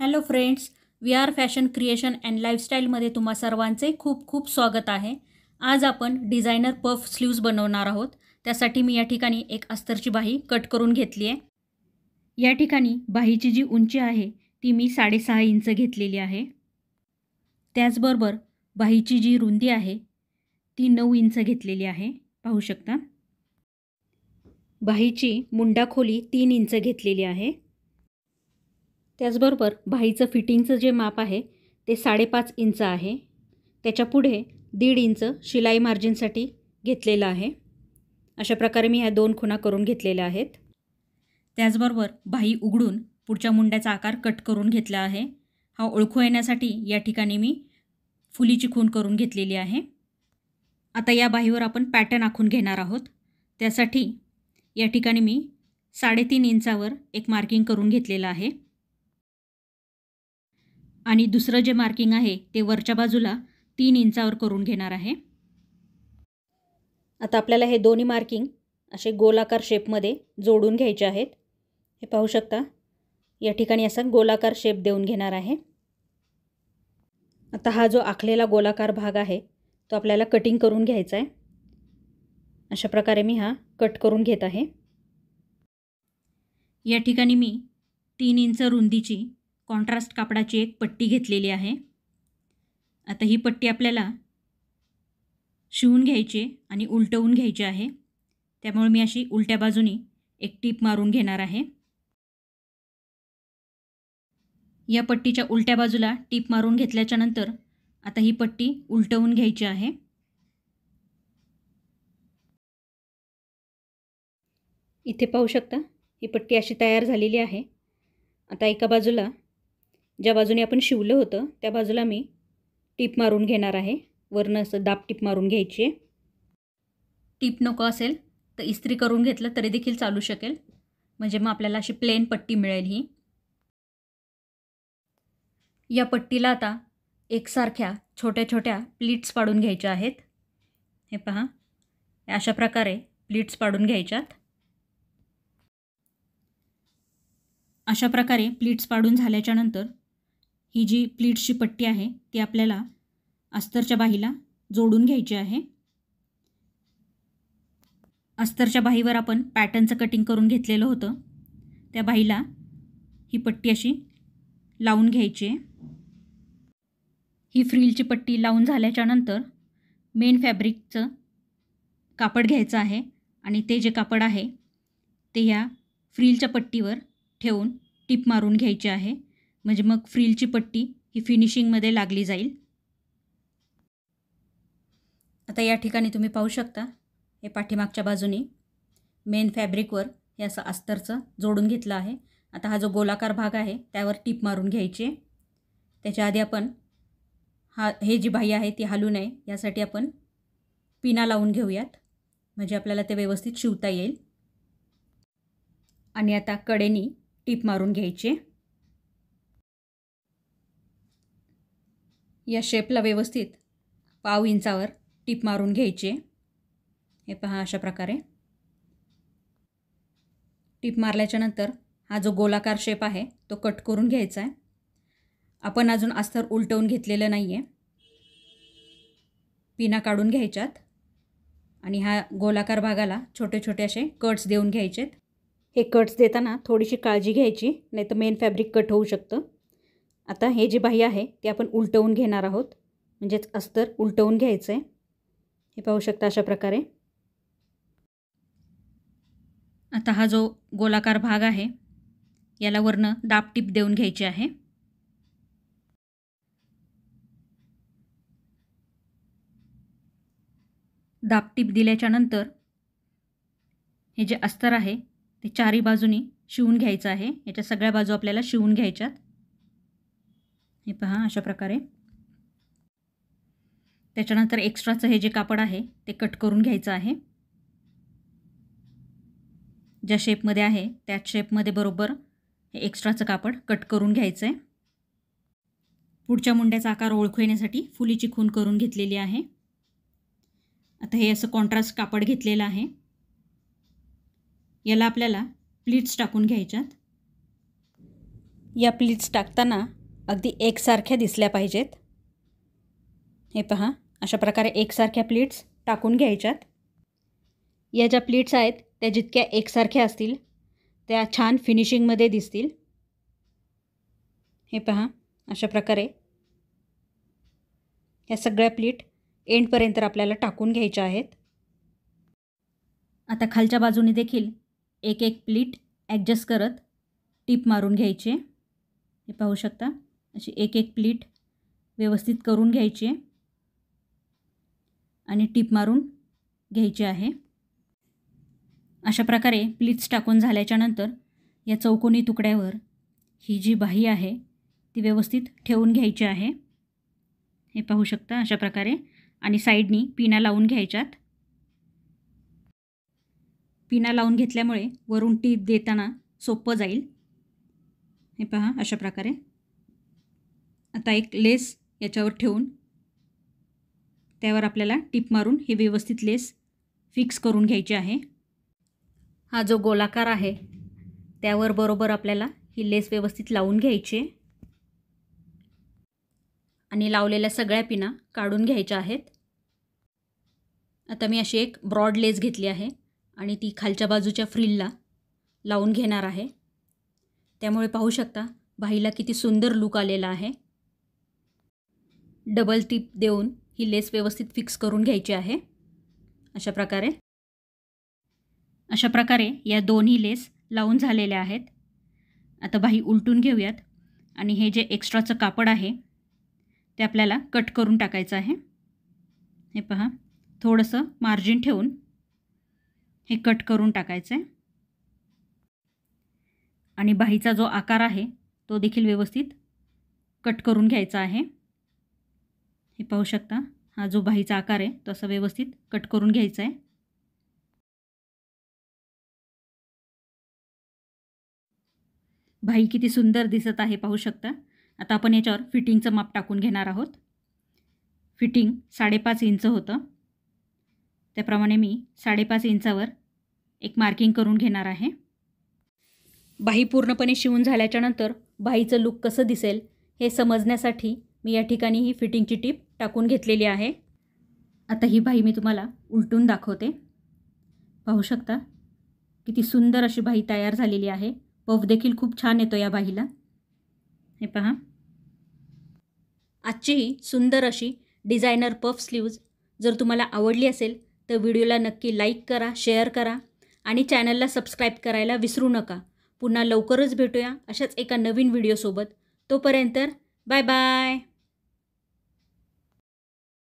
hello friends we are fashion creation and लाईफस्टाईलमध्ये तुम्हा सर्वांचे खूप खूप स्वागत आहे आज आपण डिझायनर पफ स्लीव्ज बनवणार आहोत त्यासाठी मी या ठिकाणी एक अस्तरची बाही कट करून घेतली आहे या ठिकाणी बाहीची जी उंची आहे ती मी साडेसहा इंच घेतलेली आहे त्याचबरोबर बाहीची जी रुंदी आहे ती नऊ इंच घेतलेली आहे पाहू शकता बाहीची मुंडा तीन इंच घेतलेली आहे त्याचबरोबर भाईचं फिटिंगचं जे माप आहे ते साडेपाच इंच आहे त्याच्या पुढे दीड इंच शिलाई मार्जिनसाठी घेतलेलं आहे अशा प्रकारे मी ह्या दोन खुणा करून घेतलेल्या आहेत त्याचबरोबर भाई उघडून पुढच्या मुंड्याचा आकार कट करून घेतला आहे हा ओळखू येण्यासाठी या ठिकाणी मी फुलीची खूण करून घेतलेली आहे आता या बाहीवर आपण पॅटर्न आखून घेणार आहोत त्यासाठी या ठिकाणी मी साडेतीन इंचावर एक मार्किंग करून घेतलेलं आहे आणि दुसरं जे मार्किंग आहे ते वरच्या बाजूला तीन इंचावर करून घेणार आहे आता आपल्याला हे दोन्ही मार्किंग असे गोलाकार शेपमध्ये जोडून घ्यायचे आहेत हे पाहू शकता या ठिकाणी असा गोलाकार शेप देऊन घेणार आहे आता हा जो आखलेला गोलाकार भाग आहे तो आपल्याला कटिंग करून घ्यायचा आहे अशा प्रकारे मी हा कट करून घेत आहे या ठिकाणी मी तीन इंच रुंदीची कॉन्ट्रास्ट कापडाची एक पट्टी घेतलेली आहे आता ही पट्टी आपल्याला शिवून घ्यायची आणि उलटवून घ्यायची आहे त्यामुळे मी अशी उलट्या बाजूनी एक टीप मारून घेणार आहे या पट्टीच्या उलट्या बाजूला टीप मारून घेतल्याच्या नंतर आता ही पट्टी उलटवून घ्यायची आहे इथे पाहू शकता ही पट्टी अशी तयार झालेली आहे आता एका बाजूला ज्या बाजूने आपण शिवलं होतं त्या बाजूला मी टीप मारून घेणार आहे वरनं असं दाब टीप मारून घ्यायची आहे टीप नको असेल तर इस्त्री करून घेतलं तरी देखील चालू शकेल म्हणजे मग आपल्याला अशी प्लेन पट्टी मिळेल ही या पट्टीला आता एकसारख्या छोट्या छोट्या प्लीट्स पाडून घ्यायच्या आहेत हे पहा अशा प्रकारे प्लीट्स पाडून घ्यायच्यात अशा प्रकारे प्लीट्स पाडून झाल्याच्यानंतर ही जी प्लीटची पट्टी आहे ती आपल्याला अस्तरच्या बाहीला जोडून घ्यायची आहे अस्तरच्या बाहीवर आपण पॅटर्नचं कटिंग करून घेतलेलं होतं त्या बाहीला ही पट्टी अशी लावून घ्यायची आहे ही फ्रीलची पट्टी लावून झाल्याच्यानंतर मेन फॅब्रिकचं कापड घ्यायचं आहे आणि ते जे कापड आहे ते ह्या फ्रीलच्या पट्टीवर ठेवून टिप मारून घ्यायची आहे म्हणजे मग फ्रीलची पट्टी ही फिनिशिंगमध्ये लागली जाईल आता या ठिकाणी तुम्ही पाहू शकता हे पाठीमागच्या बाजूने मेन फॅब्रिकवर हे असं अस्तरचं जोडून घेतलं आहे आता हा जो गोलाकार भाग आहे त्यावर टीप मारून घ्यायची आहे त्याच्या आधी आपण हा हे जी बाई आहे ती हलू नये यासाठी आपण पिना लावून घेऊयात म्हणजे आपल्याला ते व्यवस्थित शिवता येईल आणि आता कडेनी टीप मारून घ्यायची या शेपला व्यवस्थित पाव इंचावर टीप मारून घ्यायची हे पहा अशा प्रकारे टीप मारल्याच्यानंतर हा जो गोलाकार शेप आहे तो कट करून घ्यायचा आहे आपण अजून अस्तर उलटवून घेतलेलं नाही आहे पिना काढून घ्यायच्यात आणि हा गोलाकार भागाला छोटे छोटे असे कट्स देऊन घ्यायचेत हे कट्स देताना थोडीशी काळजी घ्यायची नाही तर मेन फॅब्रिक कट होऊ शकतं आता हे जे बाह्य आहे ते आपण उलटवून घेणार आहोत म्हणजेच अस्तर उलटवून घ्यायचं आहे हे पाहू शकता अशा प्रकारे आता हा जो गोलाकार भाग आहे याला वरनं दाब टीप देऊन घ्यायची आहे दाब टीप दिल्याच्यानंतर हे जे अस्तर आहे ते चारी बाजूनी शिवून घ्यायचं आहे याच्या सगळ्या बाजू आपल्याला शिवून घ्यायच्यात हे पहा अशा प्रकारे त्याच्यानंतर एक्स्ट्राचं हे जे कापड आहे ते कट करून घ्यायचं आहे ज्या शेपमध्ये आहे त्याच शेपमध्ये बरोबर हे एक्स्ट्राचं कापड कट करून घ्यायचं आहे पुढच्या मुंड्याचा आकार ओळखू येण्यासाठी फुलीची खून करून घेतलेली आहे आता हे असं कॉन्ट्रास्ट कापड घेतलेलं आहे याला आपल्याला प्लीट्स टाकून घ्यायच्यात या प्लीट्स टाकताना अगदी एकसारख्या दिसल्या पाहिजेत हे पहा अशा प्रकारे एकसारख्या प्लीट्स टाकून घ्यायच्यात या ज्या प्लीट्स आहेत त्या जितक्या एकसारख्या असतील त्या छान फिनिशिंगमध्ये दिसतील हे पहा अशा प्रकारे ह्या सगळ्या प्लीट एंडपर्यंत आपल्याला टाकून घ्यायच्या आहेत आता खालच्या बाजूने देखील एक एक प्लीट ॲडजस्ट करत टीप मारून घ्यायची हे पाहू शकता अशी एक एक प्लीट व्यवस्थित करून घ्यायची आहे आणि टीप मारून घ्यायची आहे अशा प्रकारे प्लीट्स टाकून झाल्याच्यानंतर या चौकोनी तुकड्यावर ही जी बाही आहे ती व्यवस्थित ठेवून घ्यायची आहे हे पाहू शकता अशा प्रकारे आणि साईडनी पिना लावून घ्यायच्यात पिना लावून घेतल्यामुळे वरून टीप देताना सोपं जाईल हे पहा अशा प्रकारे आता एक लेस याच्यावर ठेवून त्यावर आपल्याला टिप मारून हे व्यवस्थित लेस फिक्स करून घ्यायची आहे हा जो गोलाकार आहे त्यावर बरोबर आपल्याला ही लेस व्यवस्थित लावून घ्यायची आहे आणि लावलेल्या सगळ्या पिना काढून घ्यायच्या आहेत आता मी अशी एक ब्रॉड लेस घेतली आहे आणि ती खालच्या बाजूच्या फ्रिलला लावून घेणार आहे त्यामुळे पाहू शकता बाईला किती सुंदर लूक आलेला आहे डबल टिप देऊन ही लेस व्यवस्थित फिक्स करून घ्यायची आहे अशा प्रकारे अशा प्रकारे या दोन्ही लेस लावून झालेल्या आहेत आता बाही उलटून घेऊयात आणि हे जे एक्स्ट्राचं कापड आहे ते आपल्याला कट करून टाकायचं आहे हे पहा थोडंसं मार्जिन ठेवून हे कट करून टाकायचं आहे आणि बाहीचा जो आकार आहे तो देखील व्यवस्थित कट करून घ्यायचा आहे हे पाहू शकता हा जो बाहीचा आकार आहे तो असा व्यवस्थित कट करून घ्यायचा आहे भाई किती सुंदर दिसत आहे पाहू शकता आता आपण याच्यावर फिटिंगचं माप टाकून घेणार आहोत फिटिंग साडेपाच इंच होतं त्याप्रमाणे मी साडेपाच इंचावर एक मार्किंग करून घेणार आहे बाई पूर्णपणे शिवून झाल्याच्यानंतर बाईचं लुक कसं दिसेल हे समजण्यासाठी मी या ठिकाणी ही फिटिंगची टीप टाकून घेतलेली आहे आता ही बाई मी तुम्हाला उलटून दाखवते पाहू शकता किती सुंदर अशी बाई तयार झालेली आहे पफ देखील खूप छान येतो या बाईला हे पहा आजची ही सुंदर अशी डिझायनर पफ स्लीव्ज जर तुम्हाला आवडली असेल तर व्हिडिओला नक्की लाईक करा शेअर करा आणि चॅनलला सबस्क्राईब करायला विसरू नका पुन्हा लवकरच भेटूया अशाच एका नवीन व्हिडिओसोबत तोपर्यंत बाय बाय